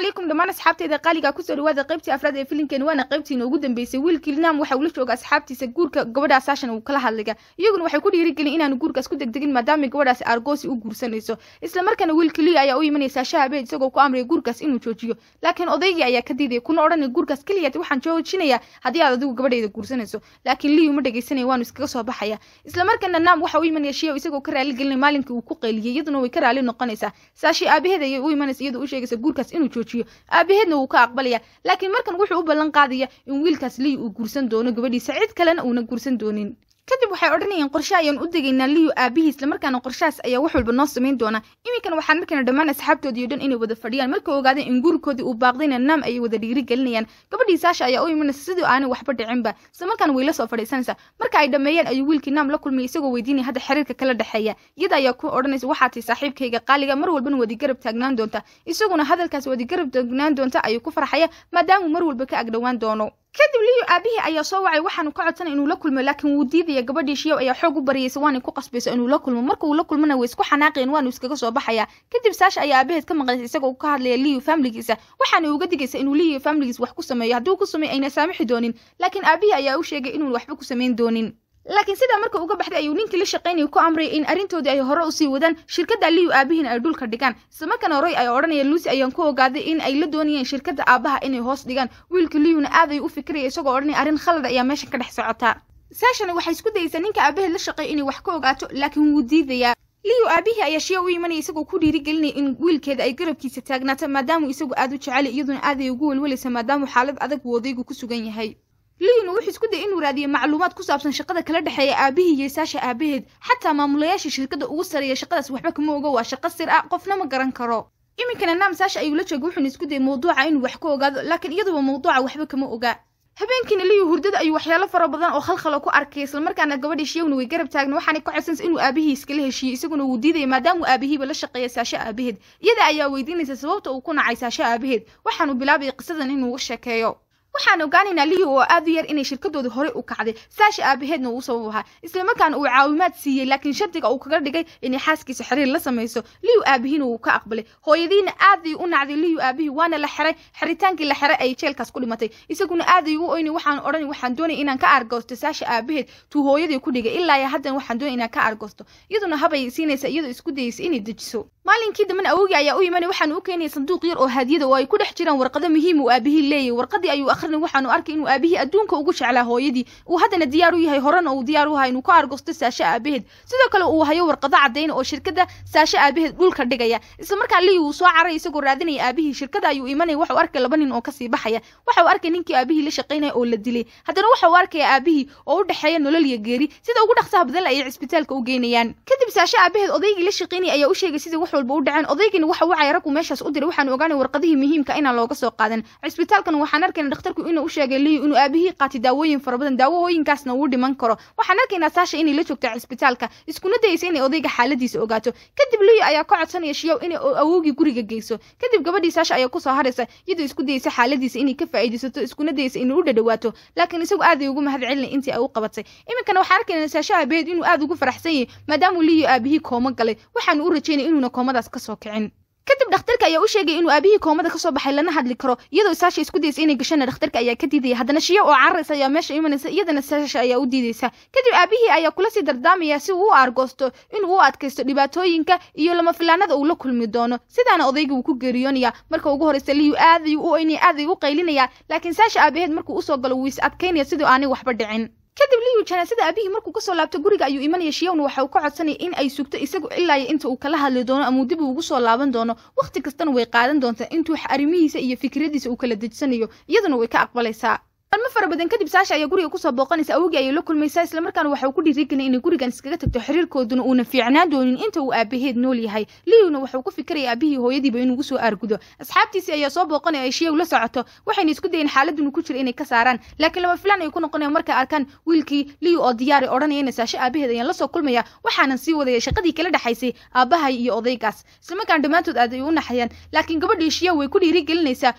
عليكم dhamaan asxaabtayda qaaliga kusoo dhawaada qaybtii afraad ee filimkan waana qaybtiina ugu dambeysay wiilkii linam waxa uu la jooga asxaabtiisa guurka gabadha saashan uu kala hadlaga iyaguna waxay ku dhiirigelin inaanu guurkaas ku degdegin maadaama gabadhaasi argoosi u guursanayso isla markaana wiilkii lia ayaa u imanaysaa shahabeed isagoo ku amraya guurkaas inuu joojiyo laakiin odaygii ayaa ka diiday kuna odhanay guurkaas keliyaad waxaan joojinayaa haddii aad adigu gabadhayda guursanayso laakiin liyu ma dhegaysanaya waanu iskaga soo baxaya isla markaana naam waxa u imanaya shiyow isagoo ka raali gelinay maalinkii uu ku qayliyay iyaduna way ka raali noqonaysaa saashi aabaheed ayay u imanaysa iyadoo u sheegaysa guurkaas inuu joojiyo joojiyo aabaheedna wuu ka aqbalaya laakiin markan wuxuu u ballan qaadaya in wiilkaas liy uu guursan doono gabadhiisa cid kalena uuna guursan doonin kadib waxay odhanayeen qorshe ayaan u degaynaa liyu aabihiis islamarkaana qorshahaas ayaa wax walba noo samayn doonaa iminkan waxaa markiina dhammaan asxaabtoodii o dhan inay wada fadhiyaan markay ogaadeen in guurikoodii uu baaqdayna naam ayay wada dhiiri gelinayaan gabadhii saasha ayaa u imanaysa sidii aanay waxba dhicinba islamarkaana way la soo fadhiisanaysaa marka ay dhammeeyaan ayuu wiilkii naam la kulmay isagoo weydiinaya hadda xiriirka kala dhexeeya iyada ayaa ku odhanaysa waxaa saaxiibkayga qaaliga mar walbana wadigarab taagnaan doonta isaguna hadalkaas wadigarab taagnaan doonta ayuu ku farxaya maadaamuu mar walba ka agdhowaan doono kadib liyo aabihii ayaa soo wacay waxaanu ka codsanay inuu la kulmo laakiin wuu diidaya gabadhii shiyow ayaa xoog u baryeysay waanay ku qasbayso inuu la kulmo marka uu la kulmana way isku xanaaqeen waanu iskaga soo baxayaa kadib saasha ayaa aabaheed ka maqnaysa isagoo ka hadlaya liyo faamiligiisa waxaana uga digaysa inuu liyo faamiligiis wax ku sameeyo hadduu ku sameeyo ayna saamixi doonin laakiin aabihii ayaa u sheegay inuun waxba ku samayn doonin laakiin sidaa marka uga baxday ayuu ninkii la shaqaynaya ku amrayay in arrintoodii ay hore usii wadaan shirkadda liyu aabihiin ay dhulka dhigaan islamarkaana horey ay odhanaya luusi ayaan ku ogaaday in ay la doonayeen shirkadda aabaha inay hoos dhigaan wiilka liyuna aad ay u fikiraya isagoo odhanaya arrin khalada ayaa meeshan ka dhex socotaa saashana waxay isku dayaysaa ninka aabaheed la shaqeeya inay wax ka ogaato laakiin wuu diidayaa liyu aabihii ayaa shiya u imanaya isagoo ku dhiirigelinaya in wiilkeeda ay garabkiisa taagnaato maadaamu isagu aad u jeceli iyaduna aaday ugu welwelaysa maadaamuu xaalad adag wuu odaygu ku sugan yahay liina wuxuu isku dayay inuu raadiyo macluumaad ku saabsan shaqada kala dhexeeya aabihii iyo saasha aabaheed xataa maamulayaashii shirkadda ugu sareeya shaqadaas waxba kama oga waa shaqo sir ah qofna ma garan karo iminkana naam saasha ayuu la jooga wuxuuna isku dayay mawduuca inuu wax ka ogaado laakiin iyaduba mawduuca waxba kama oga habeenkiina liyu hurdada ayuu waxyaalo fara badan oo khalkhalo ku arkay islamarkaana gabadhii shiyowna way garab taagna waxaanay ka codsanaysa inuu aabihii iskala heshiiyey isaguna wuu diidaya maadaamuu aabihiiba la shaqeeya saasho aabaheed iyada ayaa weydiinaysa sababta uu ku nacay saasho aabaheed waxaanu bilaabaya qisadan inuu uga sheekeeyo waxaan ogaanaynaa liyo oo aad u yar inay shirkadoodii horey u kacday saashi aabaheedna uu sabab ahaa islamarkaana uu caawimaad siiyey laakiin shardiga uu kaga dhigay inay xaaskiisa xiriir la samayso liyo aabihiina wuu ka aqbalay hooyadiina aad u nacday liyo aabihii waana la xiray xeritaankii la xiray ay jeelkaas ku dhimatay isaguna aad u oyni waxaan odhan waxaan doonay inaan ka argoosto saashi aabaheed tuu hooyadii ku dhigay ilaa haddan waxaan doonay inaan ka argoosto iyaduna habay siinaysa iyadoo isku dayaysa inay dejiso maalinkii damben awogii ayaa u yiman waxaan u keenayay sanduuq yar oo haadiyada oo ay ku dhex jiraan warqado muhiima uu aabihii leeyay warqadii ayuu akhrin waxaanu arkay inuu aabihii adduunka ugu jeclaa hooyadii uu haddana diyaar u yahay horena uu diyaar u ahaa inuu ka argosto saashe aabaheed sidoo kale uu hayo warqado cadayna oo shirkadda saashe aabaheed dhulka dhigaya isla lii uu soo caraya isagoo raadinaya aabihii shirkada ayuu imanaya waxau arkay laba nin oo kasii baxaya waxau arkay ninkii aabihii la shaqaynaya oo la dilay haddana waxau arkaya aabihii oo u dhexeeya nolol iyo geeri sida ugu dhaqsaha badan ayay cisbitaalka u geynayaan kadib saashe aabaheed odaygii la shaqaynaya ayaa u sheegay sida wax walba u dhaceen odaygiina waxa wacaya raggu meeshaas u diray waxaanu ogaanay warqadihii muhiimka ah inaan looga soo qaadan cisbitaalkan waxaan arkayna dhaktar daktarku inuu usheegay liyo inuu aabihii qaati daawooyin fara badan daawooyinkaasna wuu dhiman karo waxaan arkaynaa saasha inay la joogtaa cisbitaalka iskuna dayaysa inay odayga xaaladiisa ogaato kadib liyo ayaa ka codsanaya shiyaw inay awoogii guriga geyso kadib gabadhii saasha ayaa kusoo haraysa iyadoo isku dayaysa xaaladiisa inay ka faa'iidaysato iskuna dayaysa inay u dhadhawaato laakiin isagu aaday ugu mahad celinay intii ay u qabatay iminkana waxaan arkaynaa saasha aabaheed inuu aad ugu faraxsan yahay maadaamuu liyo aabihii kooma galay waxaanu u rajaynaya inuuna koomadaas ka soo kicin kadib dhakhtarka ayaa u sheegay inuu aabihii koomada kasoo baxay lana hadli karo iyadoo saasha isku dayeysa inay gashana dhakhtarka ayaa ka diidaya haddana shiyo oo cararays ayaa meesha imanaysa iyadana saasha ayaa u diidaysa kadib aabihii ayaa kula sii dardaamaya si uu u aargoosto inuu u adkaysto dhibaatooyinka iyo lama filaanada uu la kulmi doono sidaana odayga wuu ku geeriyoonaya marka ugu horreysa liyu aaday u oynaya aaday u qaylinaya laakiin saasha aabaheed markuu usoo galo wuu is adkaynaya siduu aanay waxba dhicin kadib liyu janaasada aabihii markuu kasoo laabtay guriga ayuu imanaya shiyowna waxa uu ka codsanaya in ay sugto isagu ilaaya inta uu kala hadli doono amau dib ugu soo laaban doono wakhti kastana way qaadan doontaa intuu arrimihiisa iyo fikradiisa uu kala dejsanayo iyaduna way ka aqbalaysaa almo fara badan kadib saasha ayaa guriga kusoo booqanaysa awogii ayay la kulmaysaa islamarkaana waxa uu ku dhiirigelin inay gurigan iskaga tagto xiriirkooduna uuna fiicnaa doonin inta uu aabaheed nool yahay liowna waxa ku fikiraya aabihii hooyadiiba inuu soo aargudo asxaabtiisii ayaa soo booqanaya ay shiyaw la socoto waxayna isku dayaen xaaladunu ku jira inay ka saaraan laakiin lama filaan ay ku noqonayaan markay arkaan wiilkii liyo oo diyaari odhanaya ina saasho aabaheed ayaan lasoo kulmaya waxaanan sii wadaya shaqadii kala dhexaysay aabbahay iyo odaygaas islamarkaana dhammaantood aad ay u naxayaan laakiin gabadhii shiyaw way ku dhiirigelinaysaa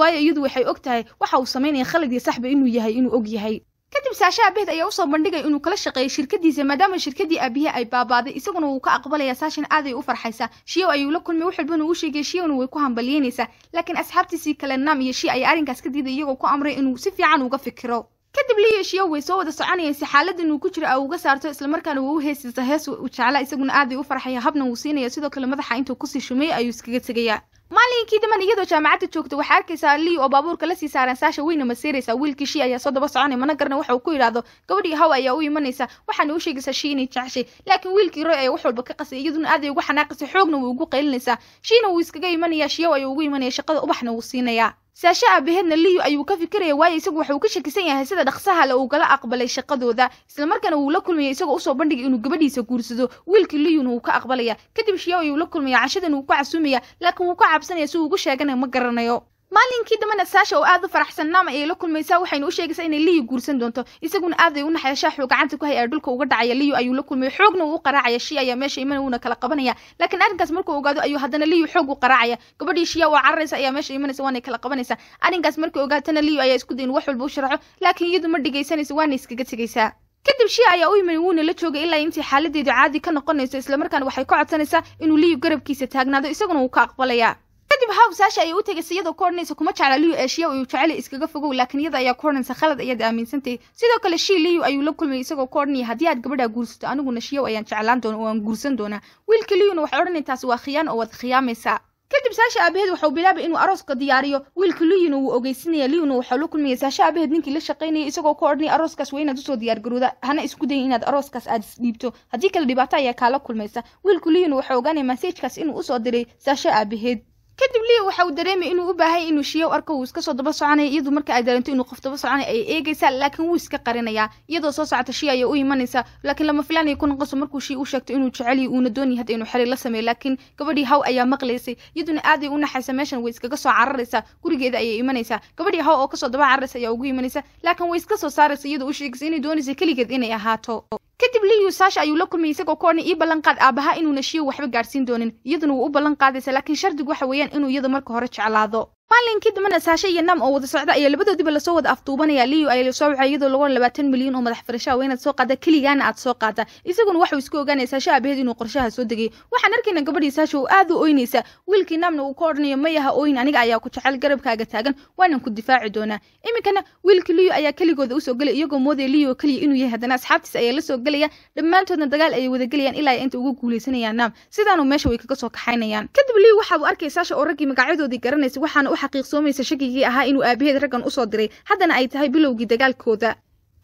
waayo iyadu waxay og tahay waxa uu samaynaya khalad madaxba inuu yahay inuu og yahay kadib saasha abehd ayaa usoo bandhigay inuu kala shaqeeyay shirkadiisa maadaama shirkadii aabihe ay baabaaday isaguna wuu ka aqbalaya saashan aaday u farxaysa shiyow ayuu la kulmay wax walbana uu sheegay shiyowna way ku hambalyeynaysaa laakiin asxaabtiisii kale naam iyo shi ayaa arrinkaas ka diiday iyagoo ku amray inuu si fiican uga fikiro kadib liyo shiyow way soo wada soconayeen si xaaladda ku jiro a uga saarto islamarkaana wuu u heesaysa hees u jecla isaguna aaday u farxaya habna wuu siinaya sidoo kale madaxa intuu kusii shumeeyey ayuu iskaga tegayaa maalinkii daman iyadoo jaamacadda joogta waxaa arkaysaa lii oo baabuurka la sii saaran saasha weyna masiiraysa wiilkii shii ayaa soo daba soconay mana garna waxa uu ku yidhaahdo gabadhii hawa ayaa u imanaysa waxaana u sheegaysaa shi inay jeceshay laakiin wiilkii roy ayaa wax walba ka qasay iyaduna aaday ugu xanaaqaysa xoogna wuu ugu qaylinaysaa shiina wuu iskaga imanayaa shiyow ayuu ugu imanaya shaqada ubaxna wuu siinayaa saashe aabaheedna liyu ayuu ka fikiraya waayo isagu waxa uu ka shakisan yahay sida dhaqsaha le uu kala aqbalay shaqadooda islamarkaana wuu la kulmaya isagoo usoo bandhigay inuu gabadhiisa guursado wiilkii liyuna wuu ka aqbalaya kadib shiyaw ayuu la kulmaya cashadan wuu ka casuumaya laakiin wuu ka cabsanaya si uu ugu sheeganaya ma garanayo maalinkii dambena saasha oo aad u faraxsannaama ayay la kulmaysaa waxayna u sheegaysaa inay liyu guursan doonto isaguna aad ay u naxeeshaa xoog gacanta ku hay-a dhulka uga dhacaya liyu ayuu la kulmaya xoogna uu u qaraacaya shi ayaa meesha imana wuuna kala qabanaya laakiin arrinkaas markuu ogaado ayuu haddana liyu xoog u qaraacaya gabadhii shiya oo cararaysa ayaa meesha imanaysa waanay kala qabanaysaa arrinkaas markii ogaatana liyu ayaa isku dayin wax walba u sharaxo laakiin iyadu ma dhegaysanaysa waana iskaga tegaysaa kadib shia ayaa u yimid wuuna la joogay ilaa intii xaaladeedu caadi ka noqonayso islamarkaana waxay ka codsanaysaa inuu liyu garabkiisa taagnaado isaguna wuu ka aqbalayaa kadib hawsaasha ayay u tegay iyadoo korneysa kuma jecla liyu ee shiyaw ayuu jecela iskaga fogow laakiin iyada ayaa korneysa khalad ayaad aaminsantay sidoo kale shii liyu ayuu la kulmayay isagoo korney haddii aad gabadhaa guursato aniguna shiyaw ayaan jeclaan doona oo aan guursan doonaa wiilka liyuna waxay odhanay waa khiyaan oo waad khiyaamaysaa kadib saasha aabaheed waxau bilaabay inuu arooska diyaariyo wiilka liyuna wuu ogeysinaya liyuna waxau la kulmaya saasha aabaheed ninkii la shaqaynayay isagoo ka odhanaya arooskaas waa inaad usoo diyaargarooda hana isku dayin inaad arooskaas aad isdhiibto haddii kale dhibaato ayaa kaala kulmaysa wiilka liyuna waxau ogaanaya maseejkaas inuu usoo diray saasha aabaheed kadib leo waxa uu dareemay inuu u baahay inuu shiya arko uu iska soo daba soconaya iyadu marka ay dareento inuu qof daba soconaya ay eegaysaa laakiin wuu iska qarinayaa iyadoo soo socota shiya ayay u imanaysaa laakiin lama filaanaya ku noqonso markuu shiya u sheegto inuu jeceliyo uuna doonaya hadda inuu xeli la sameeyo laakiin gabadhii haw ayaa maqlaysay iyaduna aaday u naxaysa meeshan way iskaga soo cararaysaa gurigeeda ayay imanaysaa gabadhii haw oo kasoo daba cararaysa ayaa ugu imanaysa laakiin way iska soo saaraysa iyadoo u sheegaysa inay doonaysa keligeed inay ahaato kadib liyu saasha ayuu la kulmayay isagoo koorna ii ballanqaad aabahaa inuuna nashiyo waxba gaadhsiin doonin iyaduna wuu u ballan qaadaysa laakiin shardigu waxa weeyaan inuu iyada marka hore jeclaado maalinkii dambena saashe iyo nam oo wada socda ayaa labadoodiba lasoo wada afduubanaya liyo ayaa lasoo wacay iyadoo lagu labaatan milyan oo madax farashaa weynaad soo qaada keligaana aad soo qaada isaguna waxuu iska ogaanaya saashe aabaheed inuu qorshaha soo degay waxaan arkayna gabadhii saashe uu aad u oynaysa wiilkii namna uu ka odhanayo mayaha oyn aniga ayaa ku jecel garabkaaga taagan waanan ku difaaci doonaa iminkana wiilkii liyo ayaa keligooda usoo gelay iyagoo moodaya liyo keliya inuu yahay haddana asxaabtiisa ayaa lasoo gelaya dhammaantoodna dagaal ayay wada gelayaan ilaa inta ugu guuleysanayaan naam sidaanu meesha way kaga soo kaxaynayaan kadib liyo waxaad u arkay saashe oo raggii magacyadoodii garanaysa waxaana u xaqiiqsoomaysa shakigii ahaa inuu aabaheed raggan usoo diray haddana ay tahay bilowgii dagaalkooda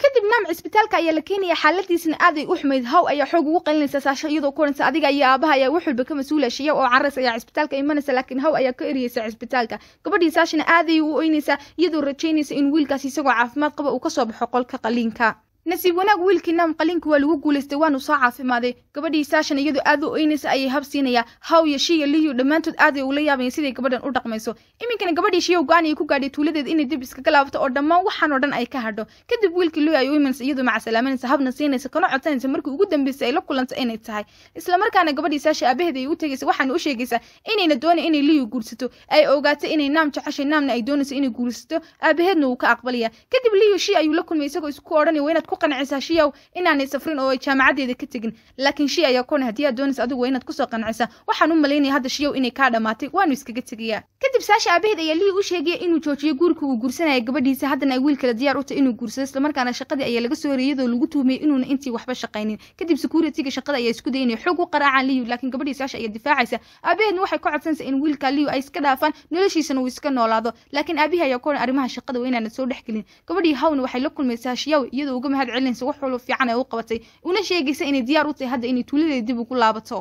kadib maam cisbitaalka ayaa la keenaya xaaladiisna aaday u xumayd haw ayaa xoog ugu qalinaysa saasho iyadoo kuransa adiga iyo aabaha ayaa wax walba ka mas-uula shiya oo caras ayaa cisbitaalka imanaysa laakiin haw ayaa ka eriyeysa cisbitaalka gabadhii saashina aaday u oynaysaa iyadoo rajaynaysa in wiilkaas isagoo caafimaad qaba uu ka soo baxo qolka qaliinka nasiib wanaag wiilkii naam qalinka waa lagu guulaystay waanu soo caafimaaday gabadhii saashan iyadoo aad u oynaysa ayay hab siinaya haw iyo shiiya liyu dhammaantood aaday ula yaabayan siday gabadhan u dhaqmayso iminkana gabadhii shiyow gaaniyay ku gaadhay tuuladeed inay dib iskaga laabto oo dhammaan waxaan oo dhan ay ka hadho kadib wiilkii luy ay oymans iyadoo macasalaamanaysa habna siinaysa kana codsanaysa markii ugu dambeysay ay la kulanta inay tahay islamarkaana gabadhii saasha aabaheed ay u tegaysa waxaana u sheegaysaa inayna doonay inay liyu guursato ay ogaatay inay naam jeceshay naamna ay doonayso inay guursato aabaheedna wuu ka aqbalaya kadib liyu shi ayuu la kulmay isagoo isku odhanay waa ku qancisaa shiyaw inaanay safrin oo ay jaamacaddeeda ka tegin laakiin shi ayaa kone haddii aad doonaysa adigu waa inaad kusoo qancisaa waxaan u malaynaya hadda shiyaw inay kaa dhammaatay waanu iskaga tegayaa kadib saasha aabaheed ayaa lii u sheegaya inuu joojiyo guurka uu guursanaya gabadhiisa haddana ay wiilkale diyaar u tahy inuu guursado islamarkaana shaqadii ayaa laga soo horeeyadoo lagu tuhmiyey inuuna intii waxba shaqaynin kadib securitiga shaqada ayaa isku daya inay xoog u qaraacaan liyu laakiin gabadhii saasha ayaa difaacaysa aabaheedna waxay ka codsanaysaa in wiilkaa liyu ay iska dhaafaan noloshiisana uu iska noolaado laakiin aabihii ayaa koodhan arrimaha shaqada waa inaana soo dhexgelin gabadhii hawna waxay la kulmaysaa shiyaw iyadoo uga mahad wax walba fiican ay u qabatay una sheegaysa inay diyaar u tahay hadda inay tuulada dib ugu laabato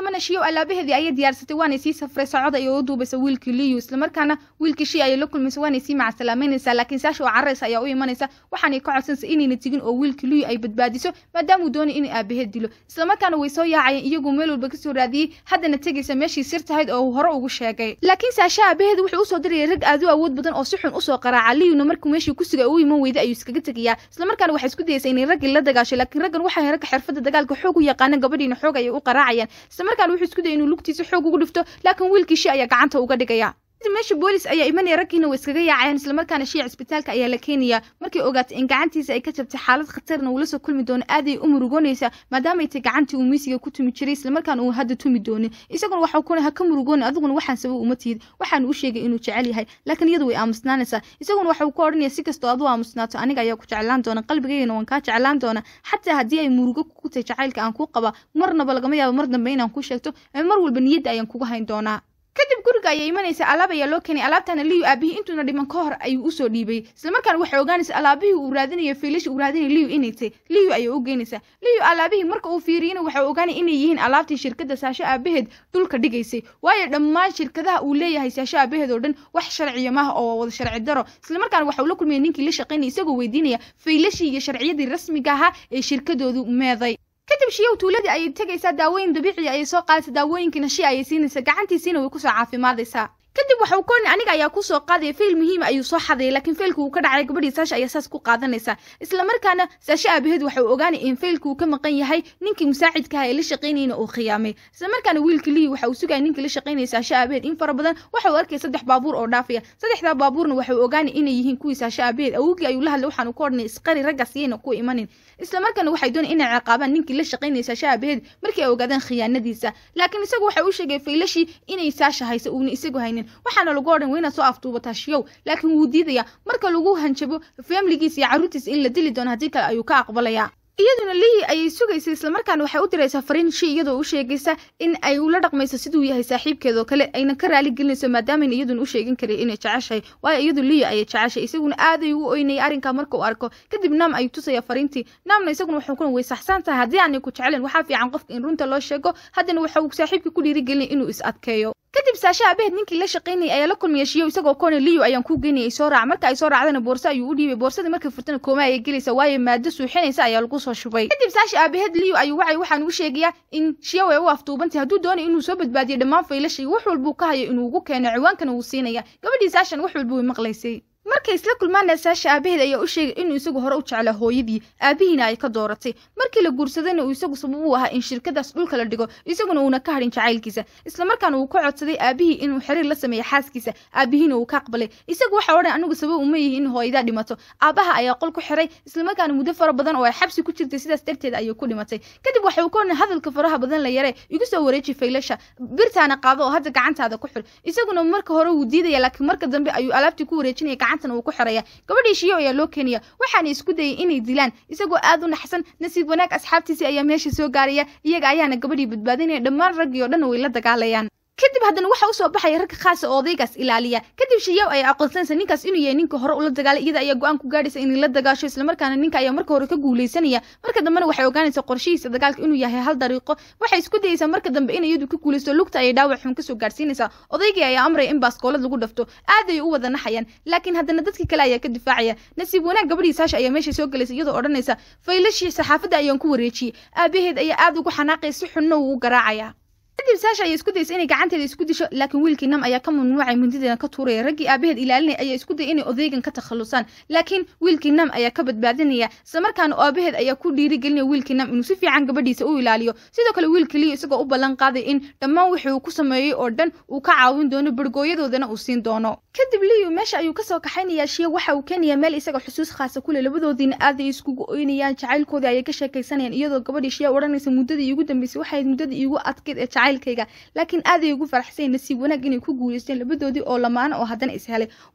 manashiyow alaabaheedii ayay diyaarsatay waanay sii safray socod ayay u duubaysa wiilkii liyu islamarkaana wiilkii shii ayay la kulmaysa waanay sii macasalaameynaysaa laakiin saasha oo cararaysa ayaa u imanaysa waxaanay ka codsanaysa inayna tegin oo wiilkii liyu ay badbaadiso maadaamuu doonay inay aabaheed dilo islamarkaana way soo yaacayeen iyagu meel walba kasoo raadiyey haddana tegaysa meeshii sir oo hore ugu sheegay laakiin saasha aabaheed wuxuu usoo dirayay rag aad u awood badan oo si xun usoo qaraaca liyuna markuu meeshii kusiga uu iman weyda ayuu iskaga tegayaa islamarkaana waxay isku dayaysa inay raggii la dagaashay laakiin raggan waxay ragga xirfadda dagaalka xoog u yaqaana gabadhiina xoog ayay u qaraacayaan isla markaana wuxuu isku dayay inuu lugtiisa xoog ugu dhifto laakiin wiilkii shi ayaa gacanta uga dhigaya meesha boolis ayaa imanaya raggiina way iskaga yaacayeen islamarkaana shiic cisbitaalka ayaa la keenayaa markay ogaatay in gacantiisa ay ka jabtay xaalad khatarna uu lasoo kulmi doono aaday u murugoonaysa maadaama ay gacantii uu miisiga ku tumi jiray islamarkaana uu hadda tumi doonin isaguna waxau kuna ha ka murugooni adiguna waxaan sabab uma tihid waxaanu u sheegay inuu jecel yahay laakiin iyadu way aamusnaanaysaa isaguna waxau ku odhanaya si kastoo aduu aamusnaato aniga ayaa ku jeclaan doona qalbigaygana waan kaa jeclaan doona xataa haddii ay murugo ku jacaylka aan kuu qaba marnaba lagama yaabo mar dambe inaan ku sheegto mar walba niyadda ayaan kugu hayn doonaa kadib guriga ayay imanaysa alaab ayaa loo keenay alaabtaana liyu aabihii intuuna dhiman ka hor ayuu usoo dhiibay islamarkaan waxay ogaanaysa alaabihii uu raadinayo fiilasha uu raadinay liyu inay tay liyu ayay u geynaysaa liyu alaabihii marka uu fiiriyana waxay ogaanay inay yihiin alaabtii shirkadda saasho aabaheed dhulka dhigaysay waayo dhammaan shirkadaha uu leeyahay saasho aabaheed oo dhan wax sharciya maaha oo wada sharci daro islamarkaan waxau la kulmaya ninkii la shaqaynaya isagoo weydiinaya faylashii iyo sharciyadii rasmiga ahaa ee shirkadoodu meeday kadib shiyow tuuladii ayay tegaysaa daawooyin dabiiciya ayay soo qaadaysa daawooyinkiina shi ayay siinaysa gacantiisiina way kusoo caafimaadaysaa kadib waxau kooni aniga ayaa kusoo qaadaya fail muhiima ah, ayuu soo xadaya laakiin failku uu ka dhacay gabadhii saasha ayaa saas ku qaadanaysa islamarkaana saashe aabaheed waxa ogaanay in failku uu ka maqan yahay ninkii musaacidkaha ah ee la shaqaynayna uu khiyaamay islamarkaana wiilka lii waxa uu sugaya ninka la shaqaynaya saashe aabaheed in fara badan waxa arkay saddex baabuur oo dhaafaya saddexdaa baabuurna waxa ogaanay inay yihiin kuwii saashe aabaheed awogii ayuu la hadlay waxaan u odhanay isqari raggaas iyayna ku imanin islamarkaana waxay doonay inay ciqaabaan ninkii la shaqaynaya saashe aabaheed markii ay ogaadeen khiyaanadiisa laakiin isagu waxa uu sheegay faylashii inay saasha haysa uuna isagu haynin garanayn waxaana lagu odhan wa soo aftuubataashiyow laakiin wuu diidaya marka lagu hanjabo famligiis iyo carruurtiis in la dili doono haddii kale ayuu ka aqbalaya iyaduna lihii ayay sugaysa islamarkaana waxay u diraysaa farinshi iyadoo u sheegaysa in ay ula dhaqmayso siduu yahay saaxiibkeedoo kale ayna ka raali gelinayso maadaamana iyaduna u sheegin karay inay jeceshahay waayo iyadu lihii ayay jeceshay isaguna aaday ugu oynayay arrinkaa marka arko kadib naam ayuu tusaya fariintii naamna isaguna wuxuu kuna way saxsaan haddii aanay ku jeclayn waxaa fiican qofka in runta loo sheego haddana waxa uu saaxiibka ku dhiirigelin inuu is adkeeyo iibsaasha abaheed ninkii la shaqaynayay ayaa la kulmaya shiyow isagoo koone liyo ayaan kuu geynayay soo raac marka ay soo raacdana boorso ayuu u dhiibay boorsadii markay furtana kooma ayay gelaysa waayo maado suuxinaysa ayaa lagu soo shubay kadib saasha aabaheed liyo ayuu wacay waxaan u sheegayaa in shiyawe u aftuubantay hadduu doonay inuu soo badbaadiyo dhammaan faylashii wax walbuu ka hayo inuu ugu keeno ciwaankana wuu siinaya gabadhii saashan wax walbuu way maqlaysay markay isla kulmaan naasaasha aabaheed ayaa u sheegay inuu isagu hore u jeclaa hooyadii aabihiina ay ka dooratay markii la guursadayna uu isagu sabab uu ahaa in shirkadaas dhulka la dhigo isaguna uuna ka hadhin jacaylkiisa islamarkaana uu ka codsaday aabihii inuu xiriir la sameeyo xaaskiisa aabihiina uu ka aqbalay isagu waxa odhan anigu sabab uma yihi in hooyadaa dhimato aabaha ayaa qol ku xiray islamarkaana muddo fara badan oo ay xabsi ku jirtay sidaas darteed ayuu ku dhimatay kadib waxay ku odhan hadalka faraha badan la yare igu soo wareeji faylasha birtaana qaado oo hadda gacantaada ku xir isaguna marka hore wuu diidaya laakiin marka dambe ayuu alaabtii ku wareejinaya gacantan uu ku xiraya gabadhii shiyo ayaa loo keenaya waxaana isku dayay inay dilaan isagoo aad u naxsan nasiib wanaag asxaabtiisii ayaa meesha soo gaaraya iyaga ayaana gabadhii badbaadinaya dhammaan raggii oo dhan way la dagaalayaan kadib haddana waxa usoo baxaya ragga khaasa odaygaas ilaaliya kadib shayaw ayaa aqoonsanaysa ninkaas inuu yahay ninka hore ula dagaalay iyada ayaa go-aan ku gaadhaysa inay la dagaasho islamarkaana ninka ayaa marka hore ka guulaysanaya marka dambena waxay ogaanaysaa qorshihiisa dagaalka inuu yahay hal dariiqo waxay isku dayaysaa marka dambe in iyadu ka guulaysto lugta ayay dhaawac xun kasoo gaadhsiinaysaa odaygii ayaa amraya in baaskoolad lagu dhafto aad ayay u wada naxayaan laakiin haddana dadkii kale ayaa ka difaacaya nasiib wanaag gabadhii saasha ayaa meesha soo gelaysa iyadoo odhanaysa faylashii saxaafadda ayaan ku wareejiyey aabaheed ayaa aad ugu xanaaqaya si xunno ugu garaacaya kadib saasha ayay isku daysa inay gacanteeda isku disho laakiin wiilkii nam ayaa ka mamnuucay mundideena ka tuuraya raggii aabaheed ilaalinaya ayaa isku daya inay odaygan ka takhalusaan laakiin wiilkii nam ayaa ka badbaadinaya isla aabaheed ayaa ku dhiirigelinaya wiilkii nam inuu si fiican gabadhiisa u ilaaliyo sidoo kale wiilkii liyo isagoo u ballan qaaday in dhammaan wixii uu ku sameeyey oo dhan uu ka caawin doono bargooyadoodana uu siin doono kadib liyo meesha ayuu kasoo kaxaynayaa shiya waxa uu keenayaa meel isaga xusuus khaasa kule labadoodiina aaday iskugu oynayaan jacaylkoodii ayay ka sheekaysanayaan iyadoo gabadhii shiya odhanaysa muddadii iigu dambeysay waxayd muddadii iigu adkeed ee jacaylkayga laakiin aaday ugu faraxsay nasiib wanaag inay ku guuleysteen labadoodii oo lamaano oo haddana is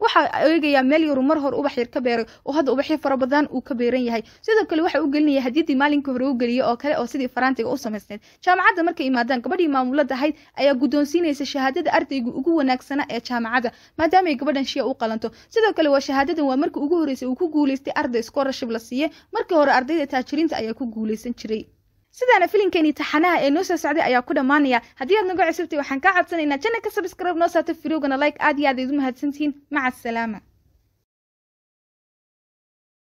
waxaa eegayaa meel yaru mar hor ubax yar ka beeray oo hadda ubaxyo fara badan uu ka beeran yahay sidoo kale waxa u gelinaya hadiyadii maalinkii hore u geliyay oo kale oo sidii faraantiga u samaysneyd jaamacadda markay imaadaan gabadhii maamulada ahayd ayaa guddoonsiinaysa shahaadada ardayga ugu wanaagsanaa ee jaamacadda maadaama ay gabadhan shiya u qalanto sidoo kale waa shahaadadan waa markii ugu horreysay uu ku guuleystay arday scholarship la siiyey markii hore ardayda taajiriinta ayaa ku guuleysan jiray sidaana filimkeeni taxanaha ee noo soo socday ayaa ku dhammaanaya haddii aad nagu cusubtay waxaan kaa codsanaynaa janna ka sabskrib noo saato firiwgana like aad iyo aad ayd u mahadsantihiin maca asalaama